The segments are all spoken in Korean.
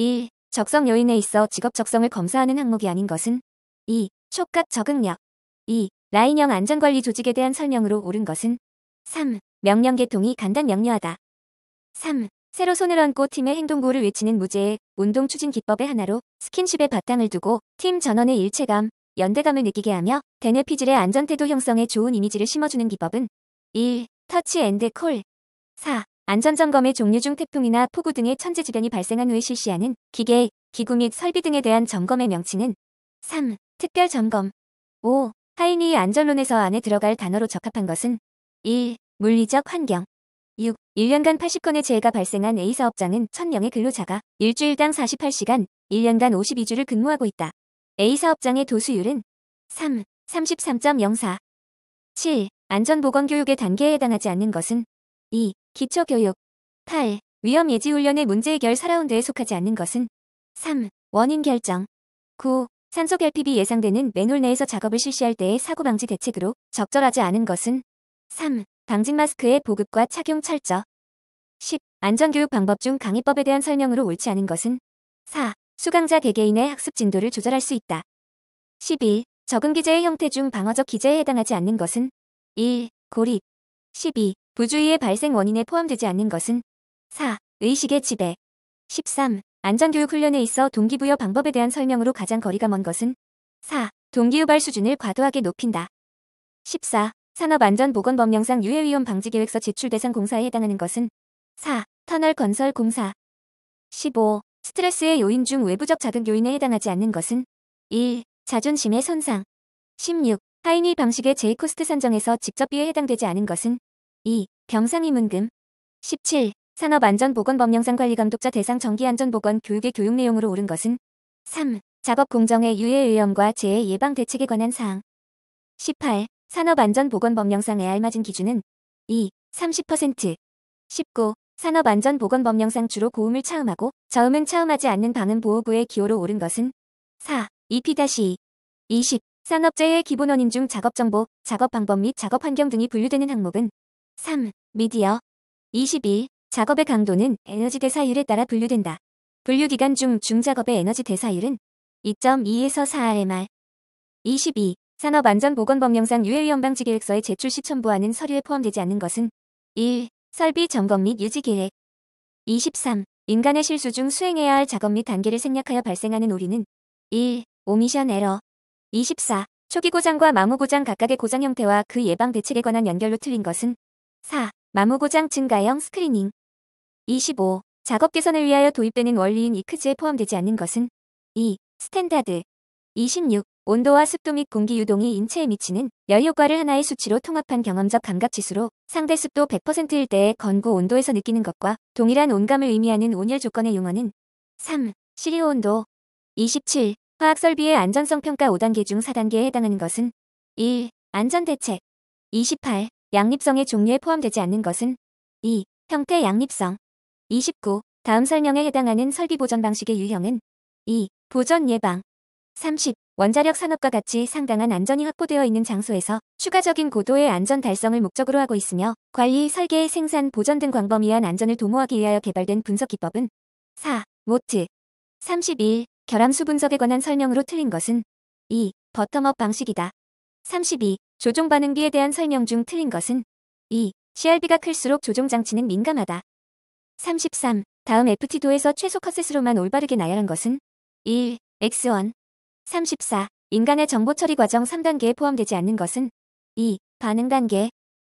1. 적성 요인에 있어 직업 적성을 검사하는 항목이 아닌 것은 2. 촉각 적응력 2. 라인형 안전관리 조직에 대한 설명으로 옳은 것은 3. 명령 계통이 간단 명료하다 3. 새로 손을 얹고 팀의 행동구를 호 외치는 무제의 운동 추진 기법의 하나로 스킨십의 바탕을 두고 팀 전원의 일체감, 연대감을 느끼게 하며 대뇌 피질의 안전태도 형성에 좋은 이미지를 심어주는 기법은 1. 터치 앤드 콜 4. 안전점검의 종류 중 태풍이나 폭우 등의 천재지변이 발생한 후에 실시하는 기계, 기구 및 설비 등에 대한 점검의 명칭은 3. 특별점검 5. 하인이 안전론에서 안에 들어갈 단어로 적합한 것은 1. 물리적 환경 6. 1년간 80건의 재해가 발생한 A 사업장은 1000명의 근로자가 일주일당 48시간, 1년간 52주를 근무하고 있다. A 사업장의 도수율은 3. 33.04 7. 안전보건교육의 단계에 해당하지 않는 것은 2. 기초교육. 8. 위험 예지 훈련의 문제 해결 4라운드에 속하지 않는 것은 3. 원인 결정. 9. 산소 결핍이 예상되는 맨홀 내에서 작업을 실시할 때의 사고 방지 대책으로 적절하지 않은 것은 3. 방진 마스크의 보급과 착용 철저. 10. 안전교육 방법 중 강의법에 대한 설명으로 옳지 않은 것은 4. 수강자 개개인의 학습 진도를 조절할 수 있다. 11. 적응 기제의 형태 중 방어적 기재에 해당하지 않는 것은 1. 고립 12. 부주의의 발생 원인에 포함되지 않는 것은 4. 의식의 지배 13. 안전교육 훈련에 있어 동기부여 방법에 대한 설명으로 가장 거리가 먼 것은 4. 동기유발 수준을 과도하게 높인다. 14. 산업안전보건법령상 유해위험 방지계획서 제출 대상 공사에 해당하는 것은 4. 터널 건설 공사 15. 스트레스의 요인 중 외부적 자극 요인에 해당하지 않는 것은 1. 자존심의 손상 16. 하이니 방식의 제이코스트 산정에서 직접 비에 해당되지 않은 것은 2. 병상이문금 17. 산업안전보건법령상관리감독자 대상 정기안전보건 교육의 교육 내용으로 옳은 것은 3. 작업공정의 유해위험과 재해 예방 대책에 관한 사항 18. 산업안전보건법령상에 알맞은 기준은 2. 30% 19. 산업안전보건법령상 주로 고음을 차음하고 저음은 차음하지 않는 방음보호구의 기호로 옳은 것은 4. 2P-2 20. 산업재해 의 기본원인 중 작업정보, 작업방법 및 작업환경 등이 분류되는 항목은 3. 미디어 22. 작업의 강도는 에너지 대사율에 따라 분류된다. 분류 기간 중 중작업의 에너지 대사율은 2.2에서 4RMR 22. 산업안전보건법령상 유해위험방지계획서에 제출 시 첨부하는 서류에 포함되지 않는 것은 1. 설비 점검 및 유지 계획 23. 인간의 실수 중 수행해야 할 작업 및 단계를 생략하여 발생하는 오류는 1. 오미션 에러 24. 초기 고장과 마모 고장 각각의 고장 형태와 그 예방 대책에 관한 연결로 틀린 것은 4. 마모고장 증가형 스크리닝 25. 작업 개선을 위하여 도입되는 원리인 이크즈에 포함되지 않는 것은 2. 스탠다드 26. 온도와 습도 및 공기 유동이 인체에 미치는 열 효과를 하나의 수치로 통합한 경험적 감각 지수로 상대 습도 100%일 때의 건고 온도에서 느끼는 것과 동일한 온감을 의미하는 온열 조건의 용어는 3. 시리오 온도 27. 화학 설비의 안전성 평가 5단계 중 4단계에 해당하는 것은 1. 안전 대책 28. 양립성의 종류에 포함되지 않는 것은 2. 형태 양립성 29. 다음 설명에 해당하는 설비 보전 방식의 유형은 2. 보전 예방 30. 원자력 산업과 같이 상당한 안전이 확보되어 있는 장소에서 추가적인 고도의 안전 달성을 목적으로 하고 있으며 관리, 설계, 생산, 보전 등 광범위한 안전을 도모하기 위하여 개발된 분석 기법은 4. 모트 31. 결함수 분석에 관한 설명으로 틀린 것은 2. 버텀업 방식이다. 32. 조종 반응비에 대한 설명 중 틀린 것은 2. CRB가 클수록 조종 장치는 민감하다. 33. 다음 FT도에서 최소 컷셋으로만 올바르게 나열한 것은 1. X1 34. 인간의 정보 처리 과정 3단계에 포함되지 않는 것은 2. 반응 단계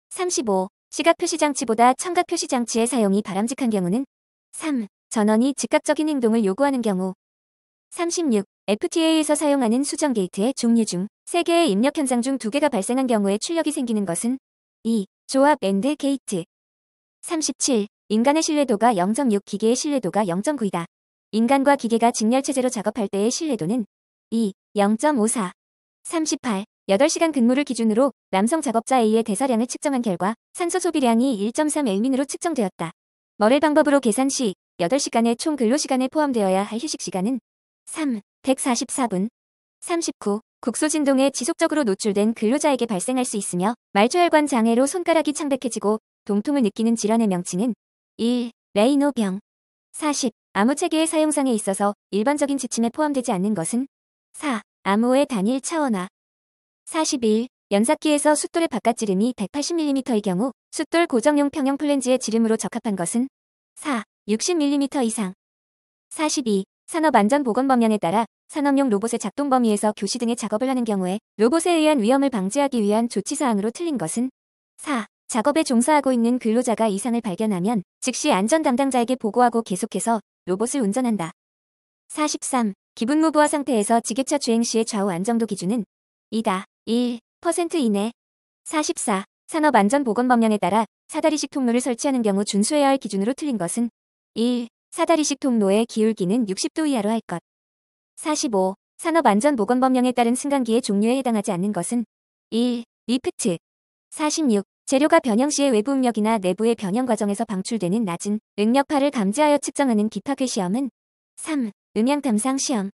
35. 시각 표시 장치보다 청각 표시 장치의 사용이 바람직한 경우는 3. 전원이 즉각적인 행동을 요구하는 경우 36. FTA에서 사용하는 수정 게이트의 종류 중 3개의 입력 현상 중 2개가 발생한 경우에 출력이 생기는 것은 2. 조합 앤드 게이트 37. 인간의 신뢰도가 0.6 기계의 신뢰도가 0.9이다. 인간과 기계가 직렬체제로 작업할 때의 신뢰도는 2. 0.54 38. 8시간 근무를 기준으로 남성 작업자 A의 대사량을 측정한 결과 산소 소비량이 1.3엘민으로 측정되었다. 머렐 방법으로 계산 시 8시간의 총 근로시간에 포함되어야 할 휴식시간은 3. 144분 39. 국소진동에 지속적으로 노출된 근로자에게 발생할 수 있으며 말초혈관 장애로 손가락이 창백해지고 동통을 느끼는 질환의 명칭은 1. 레이노병 40. 암호체계의 사용상에 있어서 일반적인 지침에 포함되지 않는 것은 4. 암호의 단일 차원화 41. 연삭기에서 숫돌의 바깥 지름이 180mm의 경우 숫돌 고정용 평형 플랜지의 지름으로 적합한 것은 4. 60mm 이상 42. 산업안전보건법령에 따라 산업용 로봇의 작동 범위에서 교시 등의 작업을 하는 경우에 로봇에 의한 위험을 방지하기 위한 조치사항으로 틀린 것은 4. 작업에 종사하고 있는 근로자가 이상을 발견하면 즉시 안전 담당자에게 보고하고 계속해서 로봇을 운전한다. 43. 기분무부화 상태에서 지게차 주행 시의 좌우 안정도 기준은 2다. 1% 이내 44. 산업안전보건법령에 따라 사다리식 통로를 설치하는 경우 준수해야 할 기준으로 틀린 것은 1. 사다리식 통로의 기울기는 60도 이하로 할 것. 45. 산업안전보건법령에 따른 승강기의 종류에 해당하지 않는 것은 1. 리프트 46. 재료가 변형 시의 외부 음력이나 내부의 변형 과정에서 방출되는 낮은 응력파를 감지하여 측정하는 기타괴 시험은 3. 음향탐상 시험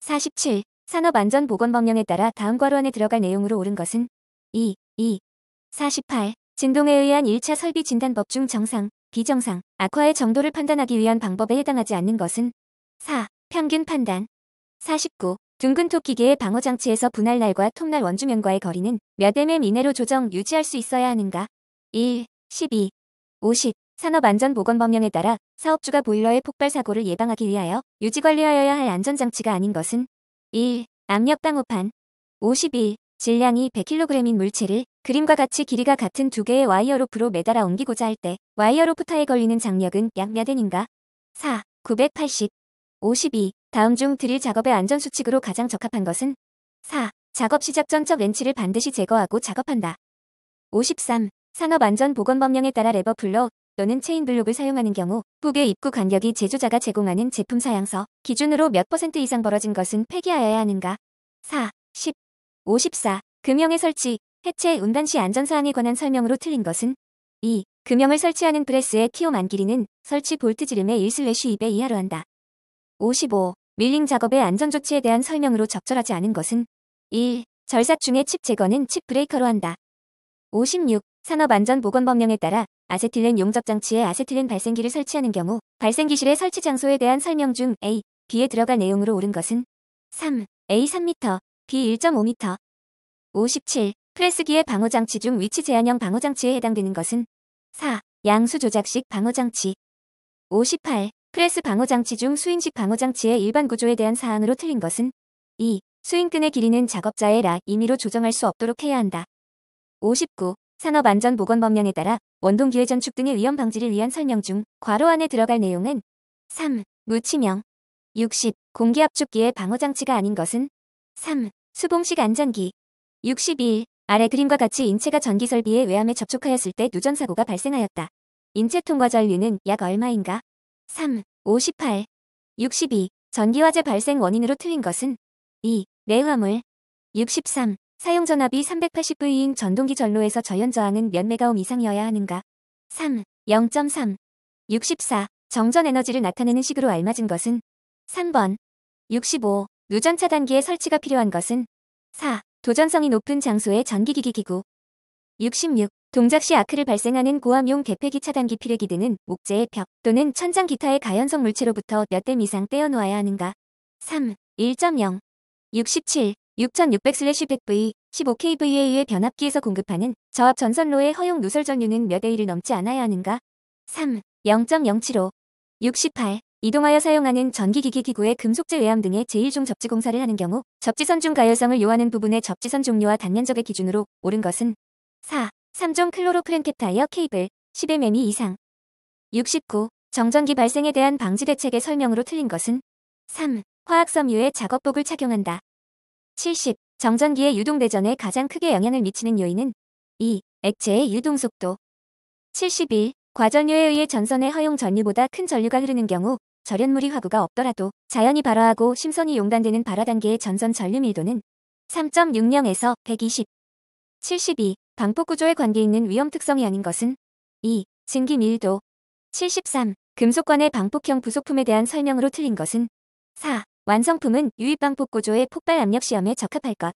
47. 산업안전보건법령에 따라 다음 과로안에 들어갈 내용으로 옳은 것은 2. 2. 48. 진동에 의한 1차 설비 진단법 중 정상, 비정상, 악화의 정도를 판단하기 위한 방법에 해당하지 않는 것은 4. 평균 판단 49. 둥근 토끼계의 방어장치에서 분할날과 톱날 원주면과의 거리는 몇 mm 이내로 조정 유지할 수 있어야 하는가? 1. 12. 50. 산업안전보건법령에 따라 사업주가 보일러의 폭발사고를 예방하기 위하여 유지관리하여야 할 안전장치가 아닌 것은 1. 압력방호판 51. 질량이 100kg인 물체를 그림과 같이 길이가 같은 두 개의 와이어 로프로 매달아 옮기고자 할 때 와이어 로프 타에 걸리는 장력은 약몇 엔인가? 4. 980 52. 다음 중 드릴 작업의 안전수칙으로 가장 적합한 것은 4. 작업 시작 전적 렌치를 반드시 제거하고 작업한다. 53. 산업안전보건법령에 따라 레버 블러 또는 체인 블록을 사용하는 경우 북의 입구 간격이 제조자가 제공하는 제품 사양서 기준으로 몇 퍼센트 이상 벌어진 것은 폐기하여야 하는가? 4. 10. 54. 금형의 설치, 해체 운반 시 안전사항에 관한 설명으로 틀린 것은 2. 금형을 설치하는 브레스의 키오만 길이는 설치 볼트 지름의 1/12배 이하로 한다. 55. 밀링 작업의 안전조치에 대한 설명으로 적절하지 않은 것은 1. 절삭 중의 칩 제거는 칩 브레이커로 한다. 56. 산업안전보건법령에 따라 아세틸렌 용접장치에 아세틸렌 발생기를 설치하는 경우 발생기실의 설치 장소에 대한 설명 중 A, B에 들어갈 내용으로 옳은 것은 3. A 3m, B 1.5m 57. 프레스기의 방어장치 중 위치 제한형 방어장치에 해당되는 것은 4. 양수 조작식 방어장치 58. 프레스 방어장치 중 스윙식 방어장치의 일반 구조에 대한 사항으로 틀린 것은 2. 스윙끈의 길이는 작업자의 라 임의로 조정할 수 없도록 해야 한다. 59. 산업안전보건법령에 따라 원동기회 전축 등의 위험 방지를 위한 설명 중 괄호 안에 들어갈 내용은 3. 무치명 60. 공기압축기의 방어장치가 아닌 것은 3. 수봉식 안전기 61. 아래 그림과 같이 인체가 전기설비의 외암에 접촉하였을 때 누전사고가 발생하였다. 인체 통과전류는 약 얼마인가? 3. 58. 62. 전기화재 발생 원인으로 트인 것은 2. 내화물 63. 사용 전압이 380V인 전동기 전로에서 저연 저항은 몇 메가옴 이상이어야 하는가? 3. 0.3. 64. 정전 에너지를 나타내는 식으로 알맞은 것은 3번. 65. 누전 차단기의 설치가 필요한 것은 4. 도전성이 높은 장소의 전기기기 기구. 66. 동작시 아크를 발생하는 고압용 개폐기 차단기 피르기 등은 목재의 벽 또는 천장 기타의 가연성 물체로부터 몇댐 이상 떼어놓아야 하는가. 3. 1.0 67 6600-100V 15kV에 의해 변압기에서 공급하는 저압 전선로의 허용 누설 전류는 몇 A를 넘지 않아야 하는가? 3. 0.075 68. 이동하여 사용하는 전기기기 기구의 금속재 외암 등의 제1종 접지 공사를 하는 경우 접지선 중 가열성을 요하는 부분의 접지선 종류와 단면적의 기준으로 옳은 것은 4. 3종 클로로프렌트 타이어 케이블 11mm 이상 69. 정전기 발생에 대한 방지 대책의 설명으로 틀린 것은 3. 화학섬유의 작업복을 착용한다. 70. 정전기의 유동대전에 가장 크게 영향을 미치는 요인은 2. 액체의 유동속도 71. 과전류에 의해 전선의 허용 전류보다 큰 전류가 흐르는 경우 절연물이 화구가 없더라도 자연이 발화하고 심선이 용단되는 발화 단계의 전선 전류 밀도는 3.60에서 120 72. 방폭구조에 관계있는 위험 특성이 아닌 것은 2. 증기 밀도 73. 금속관의 방폭형 부속품에 대한 설명으로 틀린 것은 4. 완성품은 유입방폭구조의 폭발 압력 시험에 적합할 것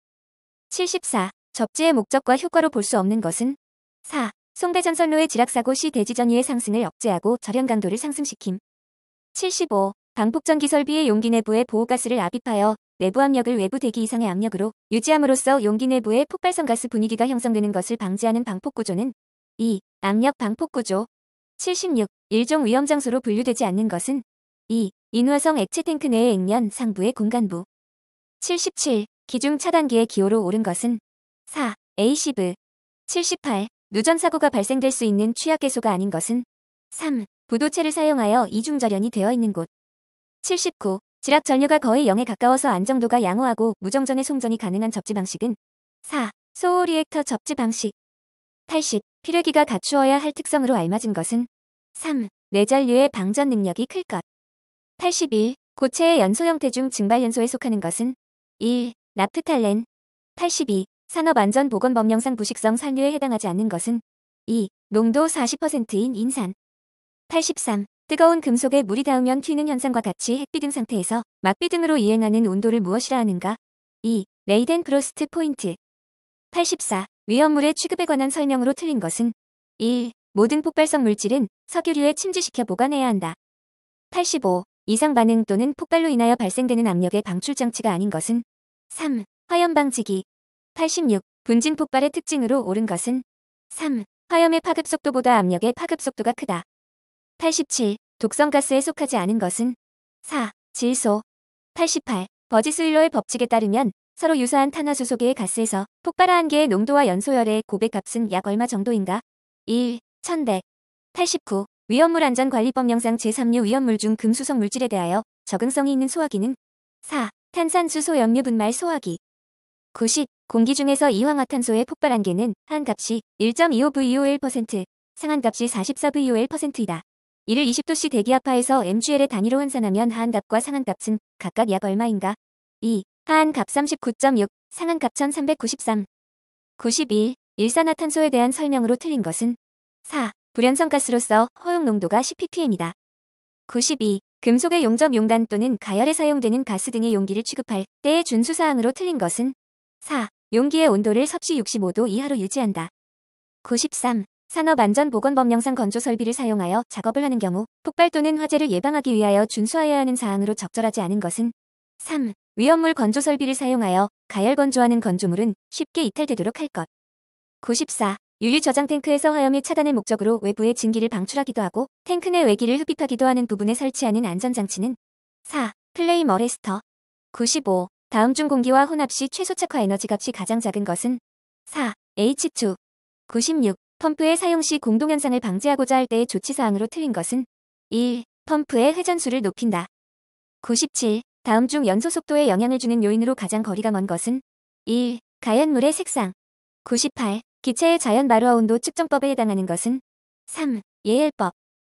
74. 접지의 목적과 효과로 볼 수 없는 것은 4. 송대전선로의 지락사고 시 대지전위의 상승을 억제하고 절연 강도를 상승시킴. 75. 방폭전 기설비의 용기 내부에 보호가스를 압입하여 내부 압력을 외부 대기 이상의 압력으로 유지함으로써 용기 내부의 폭발성 가스 분위기가 형성되는 것을 방지하는 방폭 구조는 2. 압력 방폭 구조 76. 일종 위험 장소로 분류되지 않는 것은 2. 인화성 액체 탱크 내의 액면 상부의 공간부 77. 기중 차단기의 기호로 오른 것은 4. 에이시브 78. 누전 사고가 발생될 수 있는 취약 계소가 아닌 것은 3. 부도체를 사용하여 이중 절연이 되어 있는 곳 79. 지락 전류가 거의 0에 가까워서 안정도가 양호하고 무정전의 송전이 가능한 접지 방식은 4. 소호 리액터 접지 방식 80. 필요기가 갖추어야 할 특성으로 알맞은 것은 3. 내전류의 방전 능력이 클 것 81. 고체의 연소 형태 중 증발 연소에 속하는 것은 1. 나프탈렌 82. 산업안전보건법령상 부식성 산류에 해당하지 않는 것은 2. 농도 40%인 인산 83. 뜨거운 금속에 물이 닿으면 튀는 현상과 같이 햇비등 상태에서 막비등으로 이행하는 온도를 무엇이라 하는가? 2. 레이덴 프로스트 포인트 84. 위험물의 취급에 관한 설명으로 틀린 것은 1. 모든 폭발성 물질은 석유류에 침지시켜 보관해야 한다. 85. 이상 반응 또는 폭발로 인하여 발생되는 압력의 방출 장치가 아닌 것은 3. 화염 방지기 86. 분진 폭발의 특징으로 옳은 것은 3. 화염의 파급 속도보다 압력의 파급 속도가 크다. 87. 독성가스에 속하지 않은 것은 4. 질소 88. 버지스윌러의 법칙에 따르면 서로 유사한 탄화수소 계의 가스에서 폭발한 개의 농도와 연소열의 고백값은 약 얼마 정도인가? 1. 1100 89. 위험물 안전관리법 영상 제3류 위험물 중 금수성 물질에 대하여 적응성이 있는 소화기는 4. 탄산수소 염류 분말 소화기 90. 공기 중에서 이황화탄소의 폭발한 개는 한값이 1 2 5 v o 1 상한값이 4 4 v o 1이다 이를 20도씨 대기하파에서 MGL의 단위로 환산하면 하한값과 상한값은 각각 약 얼마인가? 2. 하한값 39.6, 상한값 1393. 91. 일산화탄소에 대한 설명으로 틀린 것은 4. 불연성 가스로서 허용 농도가 10ppm이다. 92. 금속의 용접 용단 또는 가열에 사용되는 가스 등의 용기를 취급할 때의 준수사항으로 틀린 것은 4. 용기의 온도를 섭씨 65도 이하로 유지한다. 93. 산업안전보건법령상 건조 설비를 사용하여 작업을 하는 경우 폭발 또는 화재를 예방하기 위하여 준수하여야 하는 사항으로 적절하지 않은 것은 3. 위험물 건조 설비를 사용하여 가열 건조하는 건조물은 쉽게 이탈되도록 할 것. 94. 유유 저장 탱크에서 화염이 차단을 목적으로 외부의 증기를 방출하기도 하고 탱크 내 외기를 흡입하기도 하는 부분에 설치하는 안전장치는 4. 플레임 어레스터 95. 다음 중 공기와 혼합 시 최소 착화 에너지 값이 가장 작은 것은 4. H2 96. 펌프의 사용 시 공동현상을 방지하고자 할 때의 조치사항으로 틀린 것은 1. 펌프의 회전수를 높인다. 97. 다음 중 연소 속도에 영향을 주는 요인으로 가장 거리가 먼 것은 1. 가연물의 색상 98. 기체의 자연 마루아 온도 측정법에 해당하는 것은 3. 예열법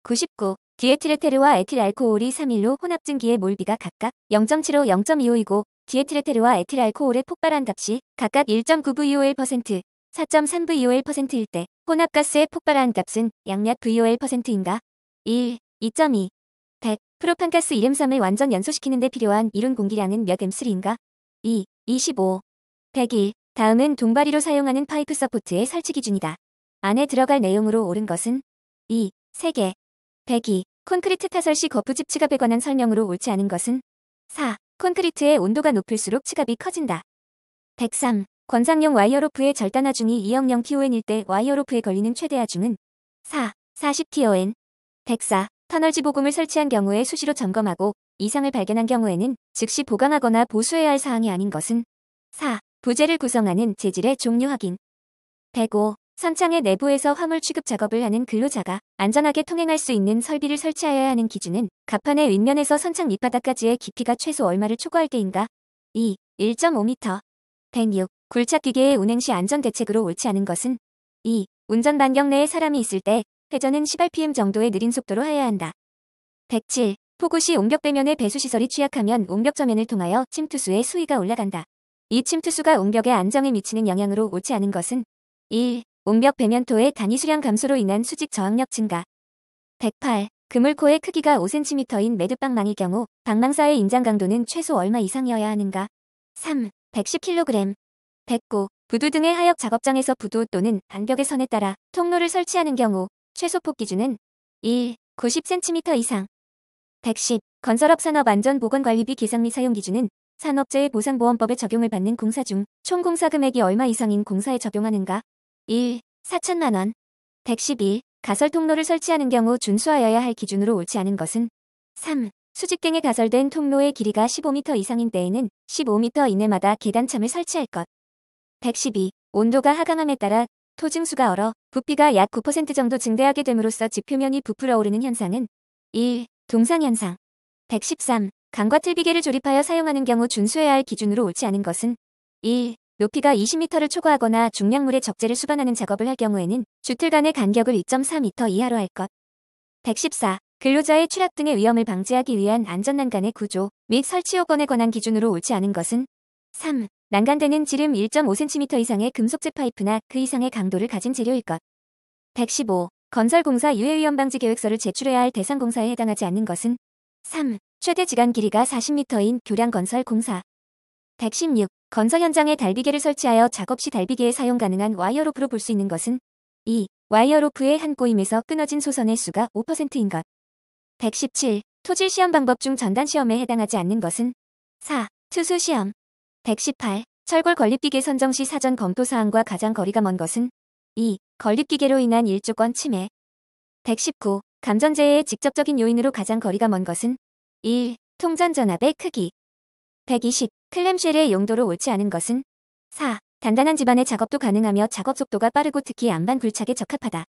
99. 디에트레테르와 에틸알코올이 3일로 혼합증기의 몰비가 각각 0.75, 0.25이고 디에트레테르와 에틸알코올의 폭발한 값이 각각 1.9VOL%, 4.3VOL%일 때 혼합가스의 폭발한 값은 양약 VOL%인가? 1, 2.2, 100, 프로판가스 이름삼을 완전 연소시키는 데 필요한 이론 공기량은 몇 M3인가? 2, 25, 101, 다음은 동바리로 사용하는 파이프 서포트의 설치 기준이다. 안에 들어갈 내용으로 옳은 것은 2, 3개, 102, 콘크리트 타설 시 거푸 집치갑에 관한 설명으로 옳지 않은 것은 4. 콘크리트의 온도가 높을수록 치갑이 커진다. 103. 권상용 와이어로프의 절단 하중이 2억령 TON일 때 와이어로프에 걸리는 최대 하중은 4, 40 TON, 104, 터널 지보금을 설치한 경우에 수시로 점검하고 이상을 발견한 경우에는 즉시 보강하거나 보수해야 할 사항이 아닌 것은 4. 부재를 구성하는 재질의 종류 확인 105. 선창의 내부에서 화물 취급 작업을 하는 근로자가 안전하게 통행할 수 있는 설비를 설치하여야 하는 기준은 갑판의 윗면에서 선창 밑바닥까지의 깊이가 최소 얼마를 초과할 때인가 2. 1.5m 106. 굴착기계의 운행 시 안전 대책으로 옳지 않은 것은 2. 운전 반경 내에 사람이 있을 때 회전은 1 8 p m 정도의 느린 속도로 하여야 한다. 107. 폭우 시 옹벽 배면의 배수시설이 취약하면 옹벽 저면을 통하여 침투수의 수위가 올라간다. 이 침투수가 옹벽의 안정에 미치는 영향으로 옳지 않은 것은 1. 옹벽 배면토의 단위 수량 감소로 인한 수직 저항력 증가 108. 그물코의 크기가 5cm인 매듭방망일 경우 방망사의 인장 강도는 최소 얼마 이상이어야 하는가 3. 110kg 백고, 부두 등의 하역 작업장에서 부두 또는 반벽의 선에 따라 통로를 설치하는 경우 최소폭 기준은 1. 90cm 이상 110. 건설업 산업 안전 보건 관리비 계상및 사용 기준은 산업재해 보상보험법에 적용을 받는 공사 중 총 공사 금액이 얼마 이상인 공사에 적용하는가 1. 4천만 원 111. 가설 통로를 설치하는 경우 준수하여야 할 기준으로 옳지 않은 것은 3. 수직경에 가설된 통로의 길이가 15m 이상인 때에는 15m 이내마다 계단참을 설치할 것. 112. 온도가 하강함에 따라 토증수가 얼어 부피가 약 9% 정도 증대하게 됨으로써 지표면이 부풀어 오르는 현상은 1. 동상현상 113. 강과 틀비계를 조립하여 사용하는 경우 준수해야 할 기준으로 옳지 않은 것은 1. 높이가 20m를 초과하거나 중량물의 적재를 수반하는 작업을 할 경우에는 주틀 간의 간격을 2.4m 이하로 할 것. 114. 근로자의 추락 등의 위험을 방지하기 위한 안전난간의 구조 및 설치 요건에 관한 기준으로 옳지 않은 것은 3. 난간대는 지름 1.5cm 이상의 금속재 파이프나 그 이상의 강도를 가진 재료일 것. 115. 건설공사 유해위험 방지 계획서를 제출해야 할 대상 공사에 해당하지 않는 것은 3. 최대 지간 길이가 40m인 교량 건설 공사 116. 건설 현장에 달비계를 설치하여 작업 시 달비계에 사용 가능한 와이어로프로 볼 수 있는 것은 2. 와이어로프의 한 꼬임에서 끊어진 소선의 수가 5%인 것 117. 토질 시험 방법 중 전단 시험에 해당하지 않는 것은 4. 투수 시험 118. 철골 건립기계 선정 시 사전 검토사항과 가장 거리가 먼 것은 2. 건립기계로 인한 일조권 침해 119. 감전재해의 직접적인 요인으로 가장 거리가 먼 것은 1. 통전전압의 크기 120. 클램쉘의 용도로 옳지 않은 것은 4. 단단한 집안의 작업도 가능하며 작업 속도가 빠르고 특히 안반 굴착에 적합하다.